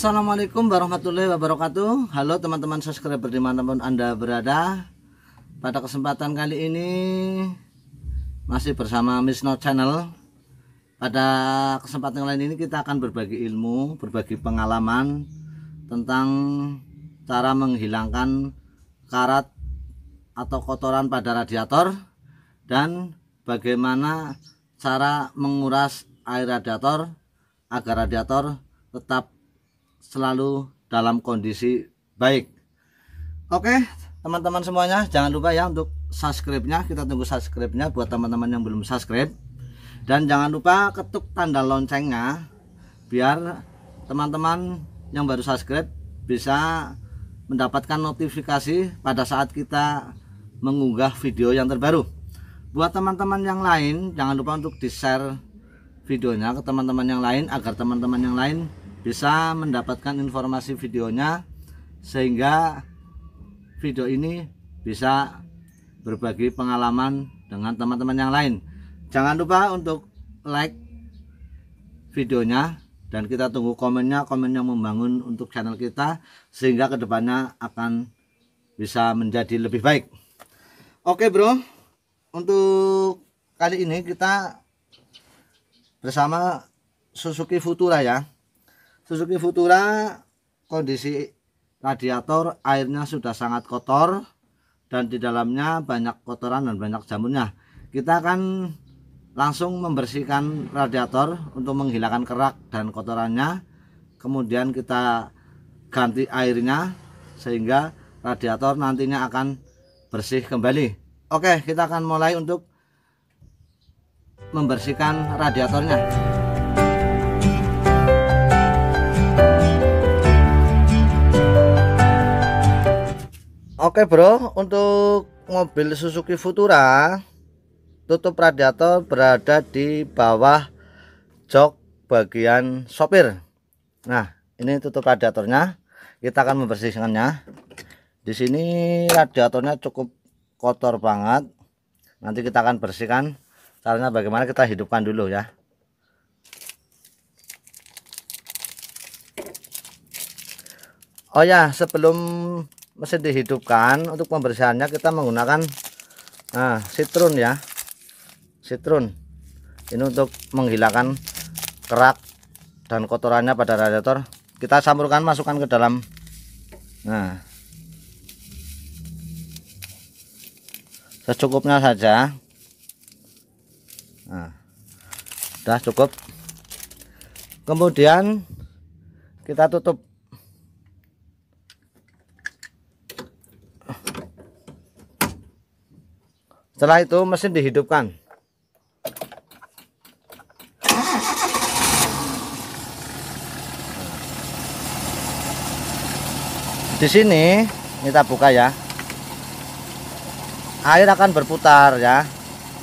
Assalamualaikum warahmatullahi wabarakatuh Halo teman-teman subscriber dimanapun anda berada Pada kesempatan kali ini Masih bersama Miss No Channel Pada kesempatan kali ini kita akan berbagi ilmu Berbagi pengalaman Tentang cara menghilangkan karat atau kotoran pada radiator Dan bagaimana cara menguras air radiator agar radiator tetap selalu dalam kondisi baik oke teman-teman semuanya jangan lupa ya untuk subscribe-nya kita tunggu subscribe-nya buat teman-teman yang belum subscribe dan jangan lupa ketuk tanda loncengnya biar teman-teman yang baru subscribe bisa mendapatkan notifikasi pada saat kita mengunggah video yang terbaru buat teman-teman yang lain jangan lupa untuk di share videonya ke teman-teman yang lain agar teman-teman yang lain bisa mendapatkan informasi videonya sehingga video ini bisa berbagi pengalaman dengan teman-teman yang lain jangan lupa untuk like videonya dan kita tunggu komennya komen yang membangun untuk channel kita sehingga kedepannya akan bisa menjadi lebih baik oke bro untuk kali ini kita bersama Suzuki Futura ya Suzuki Futura kondisi radiator airnya sudah sangat kotor dan di dalamnya banyak kotoran dan banyak jamurnya kita akan langsung membersihkan radiator untuk menghilangkan kerak dan kotorannya kemudian kita ganti airnya sehingga radiator nantinya akan bersih kembali oke kita akan mulai untuk membersihkan radiatornya Oke bro, untuk mobil Suzuki Futura tutup radiator berada di bawah jok bagian sopir. Nah, ini tutup radiatornya. Kita akan membersihkannya. Di sini radiatornya cukup kotor banget. Nanti kita akan bersihkan. Caranya bagaimana kita hidupkan dulu ya. Oh ya, sebelum mesin dihidupkan untuk pembersihannya kita menggunakan nah, sitrun ya sitrun ini untuk menghilangkan kerak dan kotorannya pada radiator kita campurkan masukkan ke dalam nah secukupnya saja nah sudah cukup kemudian kita tutup Setelah itu mesin dihidupkan. Di sini kita buka ya. Air akan berputar ya.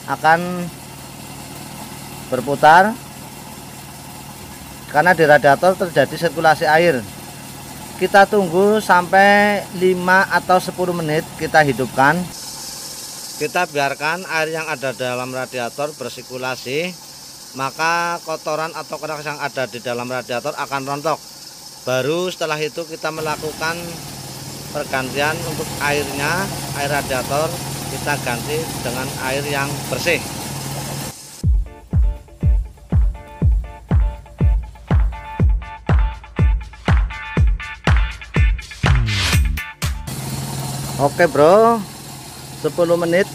Akan berputar karena di radiator terjadi sirkulasi air. Kita tunggu sampai 5 atau 10 menit kita hidupkan kita biarkan air yang ada dalam radiator bersikulasi maka kotoran atau kerak yang ada di dalam radiator akan rontok baru setelah itu kita melakukan pergantian untuk airnya air radiator kita ganti dengan air yang bersih Oke bro 10 menit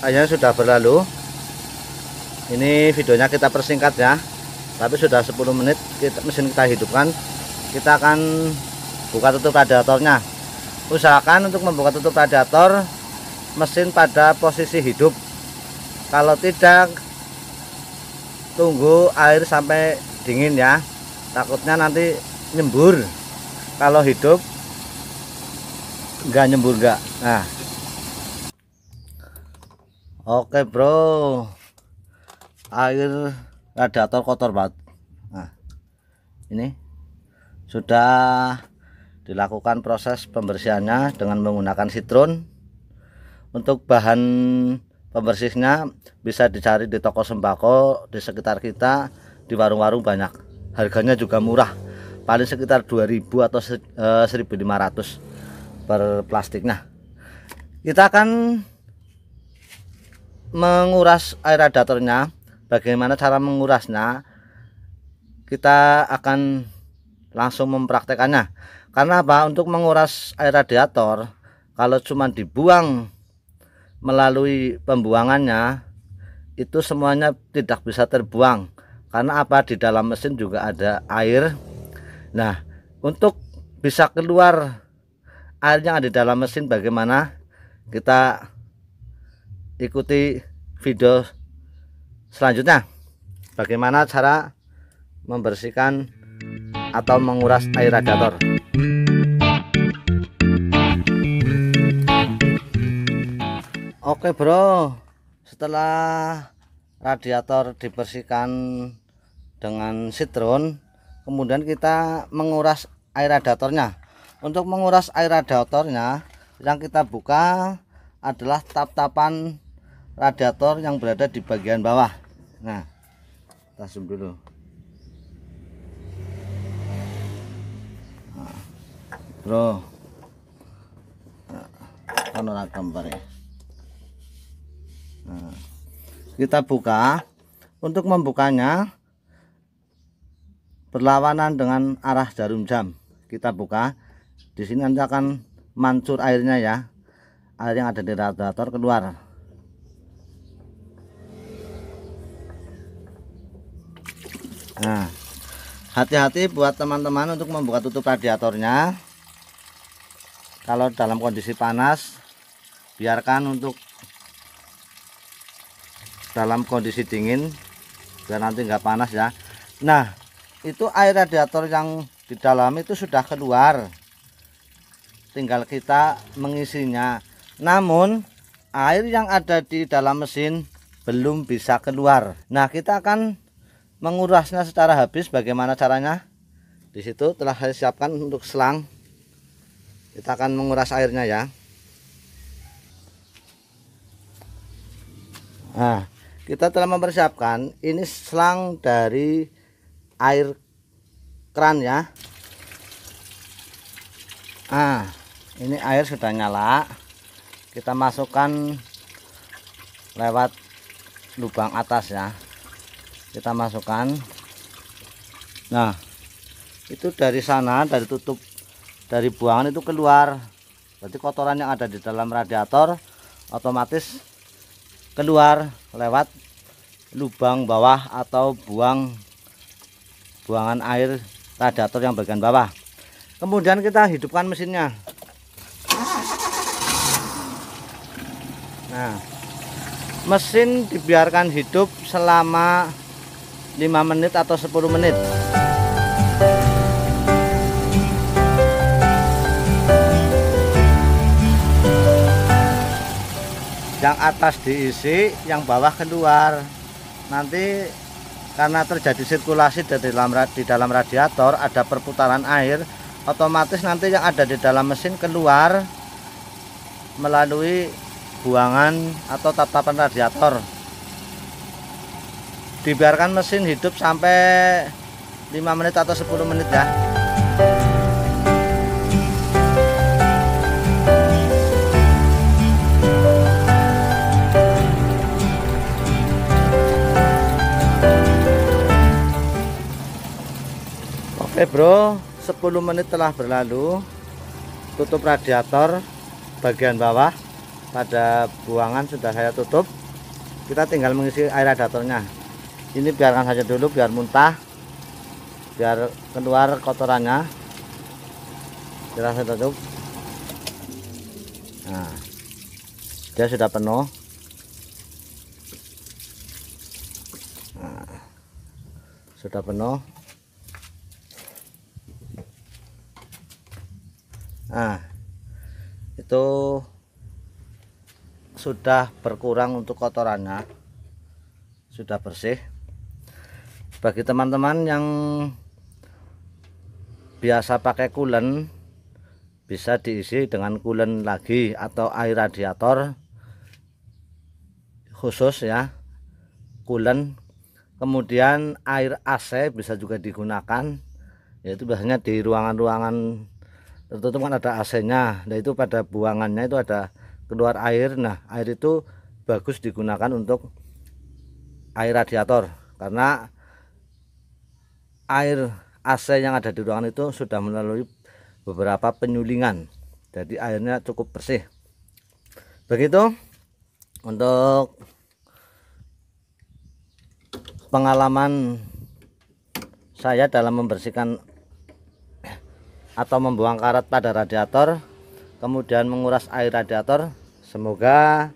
akhirnya sudah berlalu ini videonya kita persingkat ya tapi sudah 10 menit kita, mesin kita hidupkan kita akan buka tutup radiatornya usahakan untuk membuka tutup radiator mesin pada posisi hidup kalau tidak tunggu air sampai dingin ya takutnya nanti nyembur kalau hidup nggak nyembur nggak nah Oke bro Air radiator kotor banget Nah ini Sudah dilakukan proses pembersihannya dengan menggunakan sitron Untuk bahan pembersihnya bisa dicari di toko sembako di sekitar kita di warung-warung banyak harganya juga murah paling sekitar 2000 atau 1500 eh, per plastiknya. kita akan menguras air radiatornya bagaimana cara mengurasnya kita akan langsung mempraktekannya karena apa untuk menguras air radiator kalau cuma dibuang melalui pembuangannya itu semuanya tidak bisa terbuang karena apa di dalam mesin juga ada air nah untuk bisa keluar air yang ada di dalam mesin bagaimana kita ikuti video selanjutnya bagaimana cara membersihkan atau menguras air radiator oke bro setelah radiator dibersihkan dengan sitron kemudian kita menguras air radiatornya untuk menguras air radiatornya yang kita buka adalah tap-tapan radiator yang berada di bagian bawah nah kita zoom dulu nah, bro nah, kan gambar ya nah, kita buka untuk membukanya berlawanan dengan arah jarum jam kita buka di sini nanti akan mancur airnya ya air yang ada di radiator keluar nah hati-hati buat teman-teman untuk membuka tutup radiatornya kalau dalam kondisi panas biarkan untuk dalam kondisi dingin biar nanti nggak panas ya nah itu air radiator yang di dalam itu sudah keluar tinggal kita mengisinya namun air yang ada di dalam mesin belum bisa keluar nah kita akan mengurasnya secara habis bagaimana caranya di situ telah saya siapkan untuk selang kita akan menguras airnya ya nah kita telah mempersiapkan ini selang dari air keran ya nah ini air sudah nyala kita masukkan lewat lubang atas ya kita masukkan nah itu dari sana dari tutup dari buangan itu keluar berarti kotoran yang ada di dalam radiator otomatis keluar lewat lubang bawah atau buang buangan air radiator yang bagian bawah kemudian kita hidupkan mesinnya nah mesin dibiarkan hidup selama 5 menit atau 10 menit yang atas diisi yang bawah keluar nanti karena terjadi sirkulasi di dalam di dalam radiator ada perputaran air otomatis nanti yang ada di dalam mesin keluar melalui buangan atau tatapan radiator dibiarkan mesin hidup sampai 5 menit atau 10 menit ya Oke bro 10 menit telah berlalu tutup radiator bagian bawah pada buangan sudah saya tutup kita tinggal mengisi air radiatornya ini biarkan saja dulu biar muntah biar keluar kotorannya jelas saya tutup nah dia sudah penuh nah, sudah penuh nah itu sudah berkurang untuk kotorannya sudah bersih bagi teman-teman yang biasa pakai coolant bisa diisi dengan coolant lagi atau air radiator khusus ya coolant kemudian air AC bisa juga digunakan yaitu biasanya di ruangan-ruangan tertutup kan ada AC nya nah, itu pada buangannya itu ada keluar air nah air itu bagus digunakan untuk air radiator karena air AC yang ada di ruangan itu sudah melalui beberapa penyulingan jadi airnya cukup bersih begitu untuk pengalaman saya dalam membersihkan atau membuang karat pada radiator kemudian menguras air radiator semoga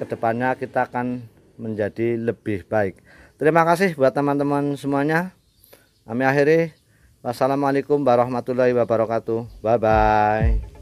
kedepannya kita akan menjadi lebih baik terima kasih buat teman-teman semuanya kami akhiri. Wassalamualaikum warahmatullahi wabarakatuh. Bye bye.